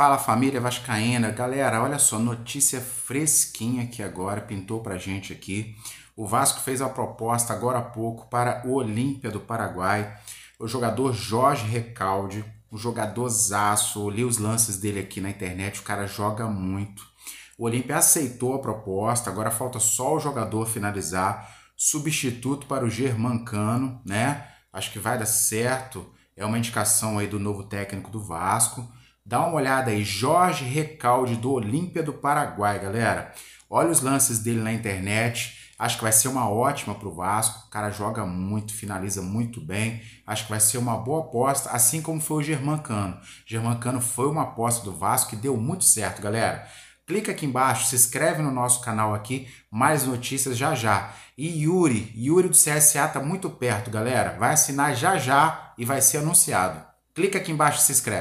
Fala família vascaína, galera, olha só, notícia fresquinha que agora pintou pra gente aqui. O Vasco fez a proposta agora há pouco para o Olímpia do Paraguai, o jogador Jorge Recalde, um jogador zaço, li os lances dele aqui na internet, o cara joga muito. O Olímpia aceitou a proposta, agora falta só o jogador finalizar, substituto para o Germancano, né? Acho que vai dar certo, é uma indicação aí do novo técnico do Vasco. Dá uma olhada aí, Jorge Recalde do Olímpia do Paraguai, galera. Olha os lances dele na internet. Acho que vai ser uma ótima para o Vasco. O cara joga muito, finaliza muito bem. Acho que vai ser uma boa aposta, assim como foi o Germancano. Germancano foi uma aposta do Vasco que deu muito certo, galera. Clica aqui embaixo, se inscreve no nosso canal aqui, mais notícias já já. E Yuri, Yuri do CSA tá muito perto, galera. Vai assinar já já e vai ser anunciado. Clica aqui embaixo, se inscreve.